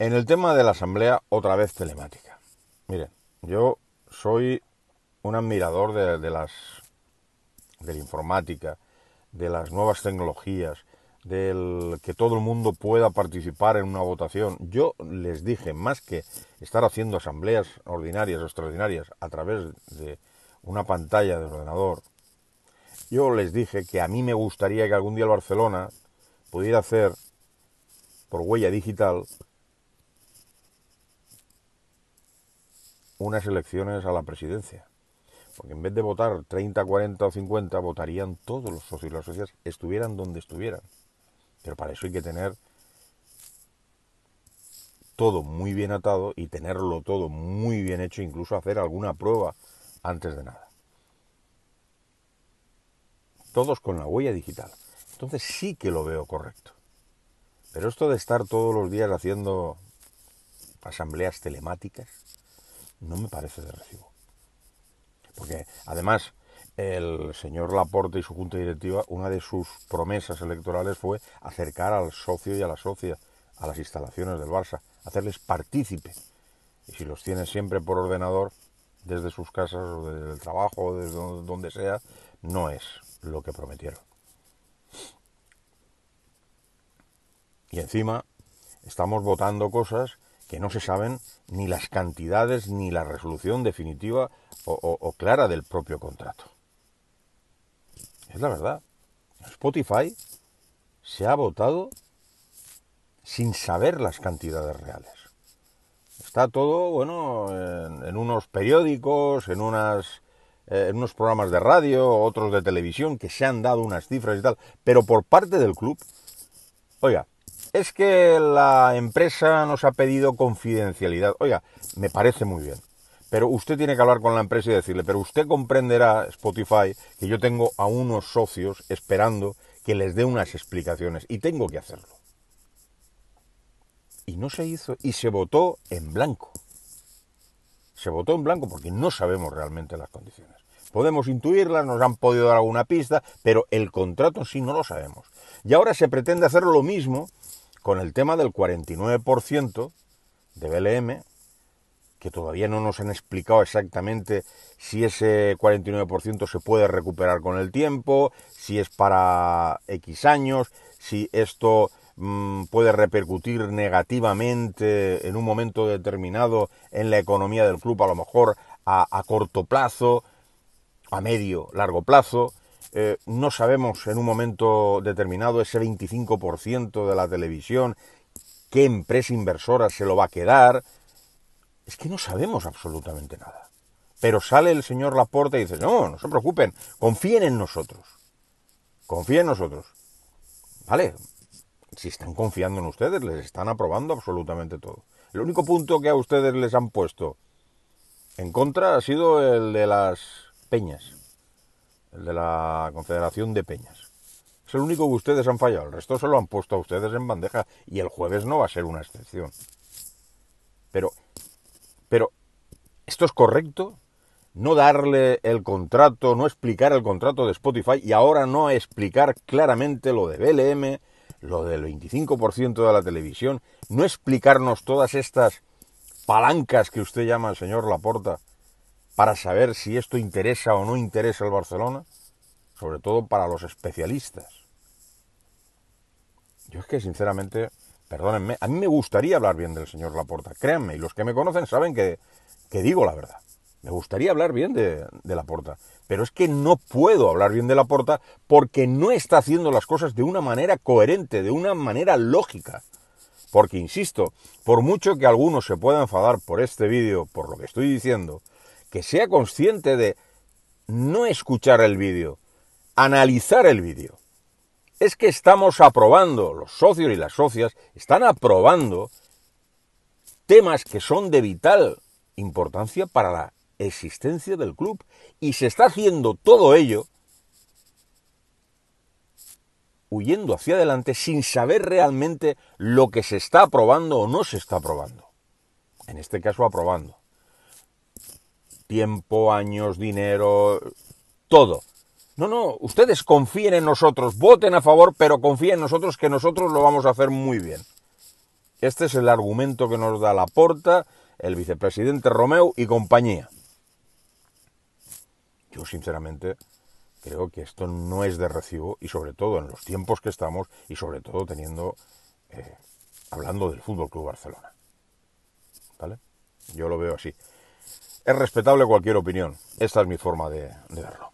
En el tema de la asamblea, otra vez telemática. Miren, yo soy un admirador de, las de la informática, de las nuevas tecnologías, del que todo el mundo pueda participar en una votación. Yo les dije, más que estar haciendo asambleas ordinarias o extraordinarias a través de una pantalla de ordenador, yo les dije que a mí me gustaría que algún día el Barcelona pudiera hacer, por huella digital, unas elecciones a la presidencia. Porque en vez de votar 30, 40 o 50, votarían todos los socios y las sociedades estuvieran donde estuvieran. Pero para eso hay que tener todo muy bien atado y tenerlo todo muy bien hecho, incluso hacer alguna prueba antes de nada. Todos con la huella digital. Entonces sí que lo veo correcto. Pero esto de estar todos los días haciendo asambleas telemáticas, no me parece de recibo. Porque además el señor Laporte y su junta directiva, una de sus promesas electorales fue acercar al socio y a la socia a las instalaciones del Barça, hacerles partícipe. Y si los tiene siempre por ordenador, desde sus casas o desde el trabajo, o desde donde sea, no es lo que prometieron. Y encima estamos votando cosas que no se saben ni las cantidades ni la resolución definitiva o, clara del propio contrato. Es la verdad. Spotify se ha votado sin saber las cantidades reales. Está todo, bueno, en, en unos periódicos, en unas eh, en unos programas de radio, otros de televisión, que se han dado unas cifras y tal, pero por parte del club, oiga, es que la empresa nos ha pedido confidencialidad. Oiga, me parece muy bien. Pero usted tiene que hablar con la empresa y decirle, pero usted comprenderá, Spotify, que yo tengo a unos socios esperando que les dé unas explicaciones y tengo que hacerlo. Y no se hizo y se votó en blanco. Se votó en blanco porque no sabemos realmente las condiciones. Podemos intuirlas, nos han podido dar alguna pista, pero el contrato sí no lo sabemos. Y ahora se pretende hacer lo mismo con el tema del 49% de BLM, que todavía no nos han explicado exactamente si ese 49% se puede recuperar con el tiempo, si es para X años, si esto mm, puede repercutir negativamente en un momento determinado en la economía del club, a lo mejor a corto plazo, a medio, largo plazo. Eh, no sabemos en un momento determinado ese 25% de la televisión, qué empresa inversora se lo va a quedar. Es que no sabemos absolutamente nada. Pero sale el señor Laporte y dice, no, no se preocupen, confíen en nosotros. Confíen en nosotros. Vale, si están confiando en ustedes, les están aprobando absolutamente todo. El único punto que a ustedes les han puesto en contra ha sido el de las peñas el de la Confederación de Peñas. Es el único que ustedes han fallado, el resto se lo han puesto a ustedes en bandeja y el jueves no va a ser una excepción. Pero, pero, ¿esto es correcto? No darle el contrato, no explicar el contrato de Spotify y ahora no explicar claramente lo de BLM, lo del 25% de la televisión, no explicarnos todas estas palancas que usted llama el señor Laporta para saber si esto interesa o no interesa al Barcelona, sobre todo para los especialistas. Yo es que sinceramente, perdónenme, a mí me gustaría hablar bien del señor Laporta, créanme, y los que me conocen saben que, que digo la verdad. Me gustaría hablar bien de, de Laporta, pero es que no puedo hablar bien de Laporta porque no está haciendo las cosas de una manera coherente, de una manera lógica. Porque, insisto, por mucho que algunos se puedan enfadar por este vídeo, por lo que estoy diciendo, que sea consciente de no escuchar el vídeo, analizar el vídeo. Es que estamos aprobando, los socios y las socias están aprobando temas que son de vital importancia para la existencia del club y se está haciendo todo ello huyendo hacia adelante sin saber realmente lo que se está aprobando o no se está aprobando. En este caso aprobando tiempo, años, dinero, todo. No, no, ustedes confíen en nosotros, voten a favor, pero confíen en nosotros que nosotros lo vamos a hacer muy bien. Este es el argumento que nos da la porta el vicepresidente Romeu y compañía. Yo sinceramente creo que esto no es de recibo y sobre todo en los tiempos que estamos y sobre todo teniendo eh, hablando del Fútbol Club Barcelona. ¿Vale? Yo lo veo así. Es respetable cualquier opinión. Esta es mi forma de, verlo.